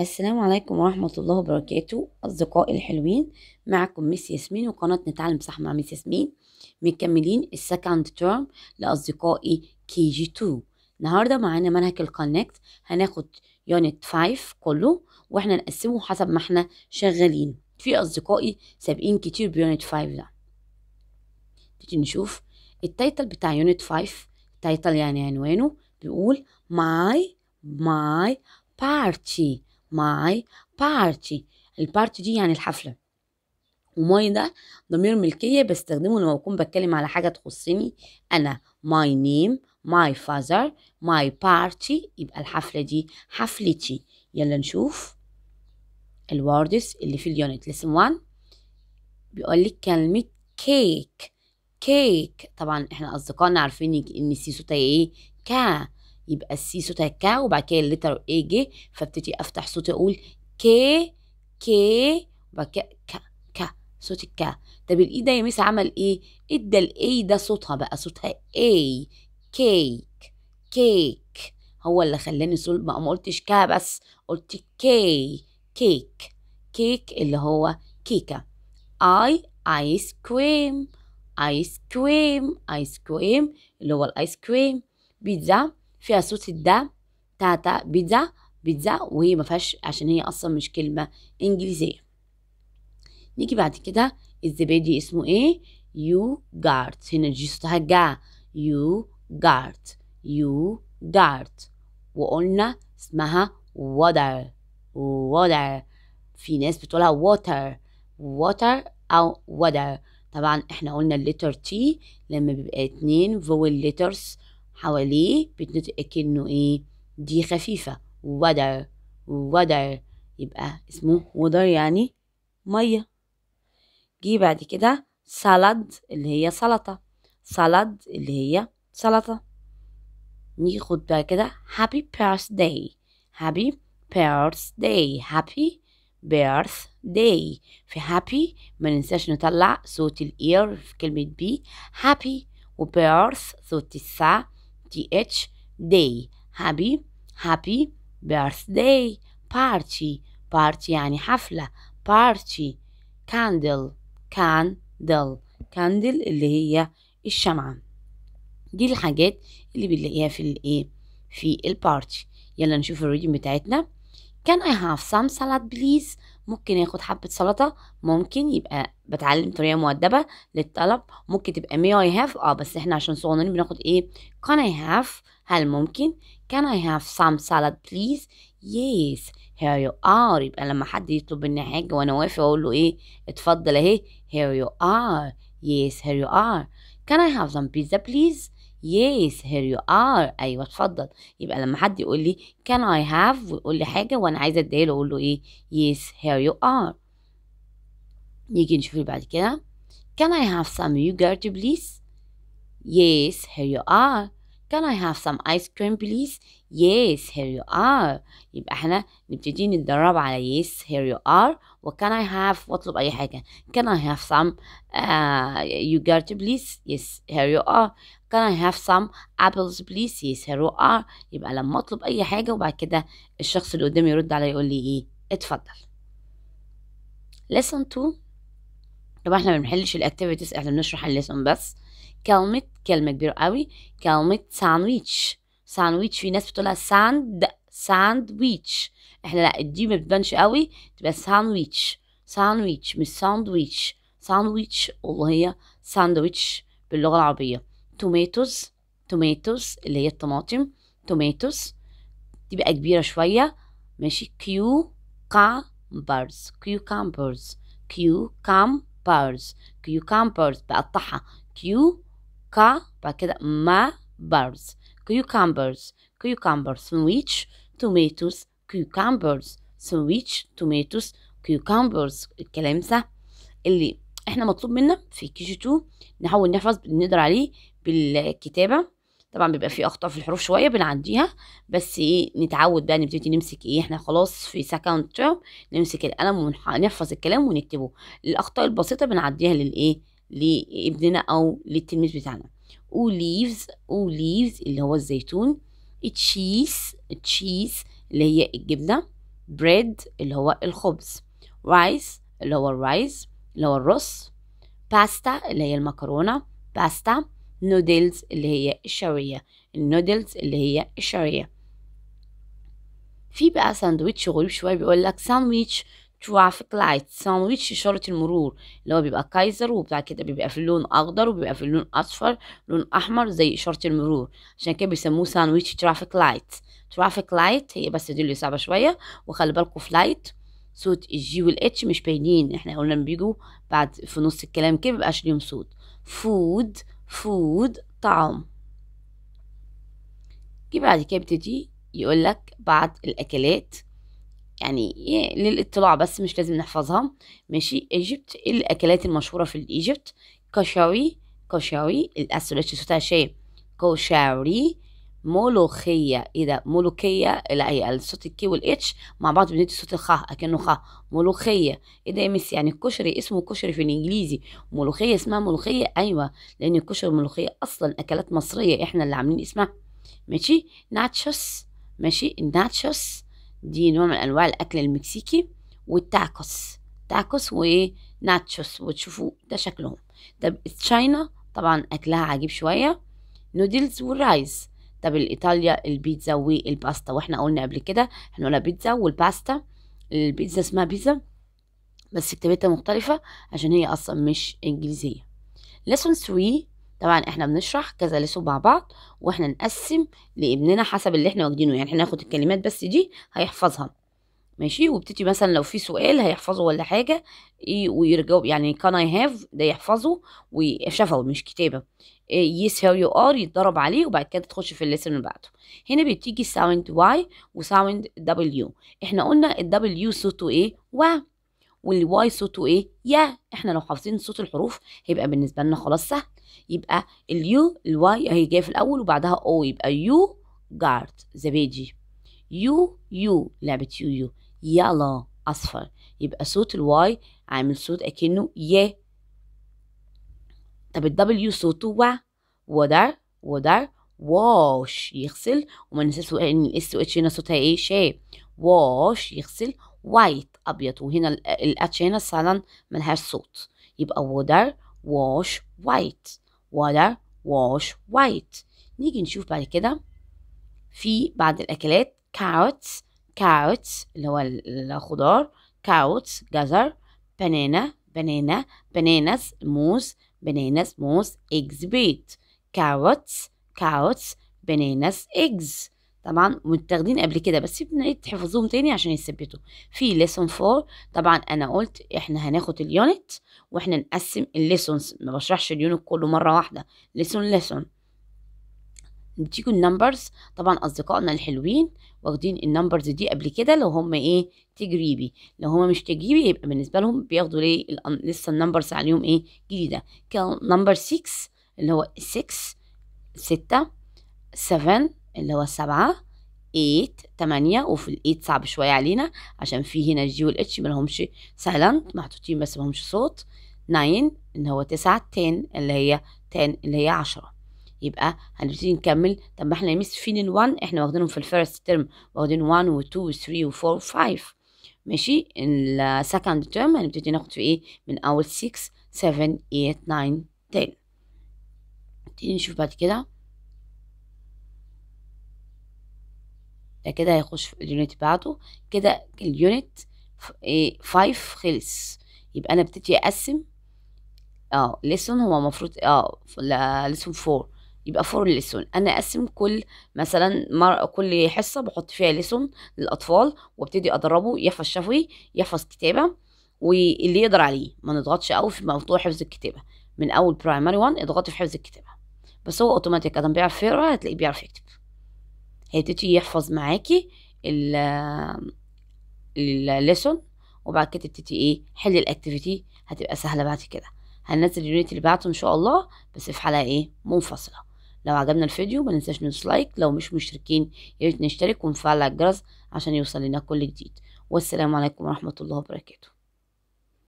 السلام عليكم ورحمة الله وبركاته أصدقائي الحلوين معكم ميس ياسمين وقناة نتعلم صح مع ميس ياسمين مكملين السكند تيرم لأصدقائي كي جي 2 النهاردة معانا منهج الكونكت هناخد يونت 5 كله واحنا نقسمه حسب ما احنا شغالين في أصدقائي سابقين كتير بيونت 5 ده تيجي نشوف التايتل بتاع يونت 5 التايتل يعني عنوانه بيقول ماي ماي بارتي ماي party البارتي دي يعني الحفلة وماي ده ضمير ملكية بستخدمه لما بكون بتكلم على حاجة تخصني أنا my name ماي فازر ماي بارتي يبقى الحفلة دي حفلتي يلا نشوف الوردس اللي في اليونت لسن 1 بيقول لك كلمة كيك كيك طبعا احنا اصدقائنا عارفين ان صوتها ايه كا يبقى السي صوتها كا وبعد كده الليتر اي جه فابتدي افتح صوتي اقول كي كي وبعد كده كا كا صوت الكا طب الاي ده يا ميس عمل ايه؟ ادى الاي ده صوتها بقى صوتها اي كيك كيك هو اللي خلاني صوت ما قلتش كا بس قلت كي كيك كيك اللي هو كيكه اي ايس كريم ايس كريم ايس كريم اللي هو الايس كريم بيتزا فيها صوت الدال تاتا بيتزا بيتزا وهي ما فيهاش عشان هي اصلا مش كلمه انجليزيه نيجي بعد كده الزبادي اسمه ايه يو جارت هنا جي صوتها جا يو جارت يو جارت وقلنا اسمها ودر ودر في ناس بتقولها ووتر ووتر او ودر طبعا احنا قلنا الليتر تي لما بيبقى اتنين فول ليترز حواليه بتنطق كأنه إيه دي خفيفة ودر ودر يبقى اسمه ودر يعني مية جي بعد كده سالد اللي هي سلطة سالد اللي هي سلطة نيجي خد بقى كده happy birthday happy birthday happy birthday في happy ما ننساش نطلع صوت الاير في كلمة بي happy وبيرث صوت السا th day happy happy birthday party party يعني حفلة party candle candle candle اللي هي الشمعة دي الحاجات اللي بنلاقيها في الايه في البارتي يلا نشوف الريدنج بتاعتنا can I have some salad please ممكن اخد حبة سلطة ممكن يبقى بتعلم طريقة مؤدبة للطلب ممكن تبقى may I have اه بس احنا عشان صغننين بناخد ايه can I have هل ممكن can I have some salad please yes here you are يبقى لما حد يطلب مني حاجة وانا واقفة وأقول له ايه اتفضل اهي here you are yes here you are can I have some pizza please yes here you are ايوه اتفضل يبقى لما حد يقول لي can I have ويقول لي حاجه وانا عايزه اديها له اقول له ايه yes here you are نيجي نشوف اللي بعد كده can I have some yogurt please yes here you are Can I have some ice cream please? Yes, here you are. يبقى احنا نبتدي نتدرب على yes, here you are. و can I have واطلب أي حاجة. Can I have some uh, yogurt please? Yes, here you are. Can I have some apples please? Yes, here you are. يبقى لما أطلب أي حاجة وبعد كده الشخص اللي قدامي يرد علي يقول لي إيه؟ اتفضل. lesson 2 طبعا احنا ما بنحلش الاكتيفيتيز احنا بنشرح الليسون بس. كلمة كلمة كبيرة قوي كلمة ساندويتش ساندويتش في ناس بتقولها ساند ساندويتش احنا لا الدي ما بتبانش قوي تبقى ساندويتش ساندويتش مش ساندويتش ساندويتش والله هي ساندويتش باللغة العربية توميتوز توميتوز اللي هي الطماطم توميتوز تبقى كبيرة شوية ماشي كيو كامبرز كيو كامبرز كيو كامبرز كيو كامبرز بقطعها كيو كا بعد كده ما بارز كيوكامبرز كيوكامبرز from which كيوكامبرز cucumbers from كيوكامبرز الكلام ده اللي احنا مطلوب منا في كي جي 2 نحاول نحفظ اللي نقدر عليه بالكتابه طبعا بيبقى في اخطاء في الحروف شويه بنعديها بس ايه نتعود بقى نبتدي نمسك ايه احنا خلاص في سكند تيرم نمسك القلم ونحفظ الكلام ونكتبه الاخطاء البسيطه بنعديها للايه لابننا او للتلميذ بتاعنا اوليفز اوليفز اللي هو الزيتون تشيز تشيز اللي هي الجبنه بريد اللي هو الخبز رايس اللي هو الرايس اللي هو الرز باستا اللي هي المكرونه باستا نودلز اللي هي الشعريه النودلز اللي هي الشعريه في بقى ساندويتش غريب شويه بيقول لك ساندويتش ترافيك لايت ساندويتش إشارة المرور اللي هو بيبقى كايزر وبتاع كده بيبقى في لون أخضر وبيبقى في لون أصفر لون أحمر زي إشارة المرور عشان كده بيسموه ساندويتش ترافيك لايت ترافيك لايت هي بس دي اللي صعبة شوية وخلي بالكوا في لايت صوت الجي والاتش مش باينين احنا قلنا بيجوا بعد في نص الكلام كده مبيبقاش ليهم صوت فود فود طعام جه بعد كده بتدي يقولك بعض الأكلات يعني إيه للاطلاع بس مش لازم نحفظها ماشي ايجيبت الاكلات المشهوره في ايجيبت كشاوي كشاوي الاسوليتش صوتها شيء كوشاوري ملوخية ايه ده ملوخيه لا هي الصوت الكي والاتش مع بعض بندي صوت الخاء اكنه خاء ملوخية ايه ده يا يعني الكشري اسمه كشري في الانجليزي ملوخية اسمها ملوخية ايوه لان الكشري والملوخية اصلا اكلات مصرية احنا اللي عاملين اسمها ماشي ناتشوس ماشي ناتشوس دي نوع من انواع الاكل المكسيكي والتاكوس تاكوس وناتشوس وتشوفوا ده شكلهم طب تشاينا طبعا اكلها عجيب شويه نودلز والرايز طب الايطاليا البيتزا والباستا واحنا قلنا قبل كده احنا قلنا بيتزا والباستا البيتزا اسمها بيتزا بس كتابتها مختلفه عشان هي اصلا مش انجليزيه lesson 3 طبعا احنا بنشرح كذا لسون مع بعض واحنا نقسم لابننا حسب اللي احنا واخدينه يعني احنا هناخد الكلمات بس دي هيحفظها ماشي وبتدي مثلا لو في سؤال هيحفظه ولا حاجه إيه، ويرجعوا يعني كان اي هاف ده يحفظه وشفوي مش كتابه يس هير يو ار يتدرب عليه وبعد كده تخش في الليسن اللي بعده هنا بتيجي ساوند واي وساوند دبليو احنا قلنا الدبليو صوته ايه و والواي صوته ايه يا احنا لو حافظين صوت الحروف هيبقى بالنسبه لنا خلاص سهل يبقى اليو الواي اهي جايه في الاول وبعدها او يبقى يو جارد زبادي يو يو لعبه يو يو يلا اصفر يبقى صوت الواي عامل صوت اكنه ي طب الدبليو صوته و ودر ودر واش يغسل وما ننساش ان الاس واتش هنا صوتها ايه شا واش يغسل وايت ابيض وهنا الاتش هنا فعلا ملهاش صوت يبقى ودر wash white water wash white نيجي نشوف بعد كده في بعض الأكلات carrots carrots اللي هو الخضار carrots جزر banana banana bananas موز bananas موز eggs beet carrots carrots bananas eggs طبعا متاخدين قبل كده بس بنعيد إيه تحفظوهم تاني عشان يثبتوا في ليسون 4 طبعا انا قلت احنا هناخد اليونت واحنا نقسم الليسونز ما بشرحش اليونت كله مره واحده ليسون ليسون بتيجوا النمبرز طبعا اصدقائنا الحلوين واخدين النمبرز دي قبل كده لو هم ايه تجريبي لو هم مش تجريبي يبقى بالنسبه لهم بياخدوا ليه لسه النمبرز عليهم ايه جديده كان نمبر 6 اللي هو 6 6 7 اللي هو سبعة 8 تمانية وفي الايت صعب شوية علينا عشان في هنا الجي والاتش ملهمش سايلنت محطوطين بس ملهمش صوت 9 اللي هو تسعة 10 اللي هي 10 اللي هي عشرة يبقى هنبتدي نكمل طب ما احنا فين ال1 احنا واخدينهم في الفيرست ترم واخدين 1 و2 و3 و4 و5 ماشي السكند ترم هنبتدي ناخد في ايه من اول 6 7 8 9 10 نبتدي نشوف بعد كده ده كده هيخش في اليونت بتاعته كده اليونت إيه، 5 خلص يبقى انا ابتدي اقسم اه ليسون هو المفروض اه لا ليسون 4 يبقى فور ليسون انا اقسم كل مثلا مر... كل حصه بحط فيها ليسون للاطفال وابتدي ادربه يحفظ شفوي يحفظ كتابه واللي يقدر عليه ما نضغطش قوي في موضوع حفظ الكتابه من اول برايمري 1 اضغطي في حفظ الكتابه بس هو اوتوماتيك ادم بيعرف يقرا هتلاقيه بيعرف يكتب هيبتدي يحفظ معاكي ال الليسون وبعد كده تبتدي ايه حل الاكتيفيتي هتبقى سهله بعد كده هننزل اليونت اللي بعته ان شاء الله بس في حلقه ايه منفصله لو عجبنا الفيديو ما ننساش ندوس لايك لو مش مشتركين يا ريت نشترك ونفعل الجرس عشان يوصل لنا كل جديد والسلام عليكم ورحمه الله وبركاته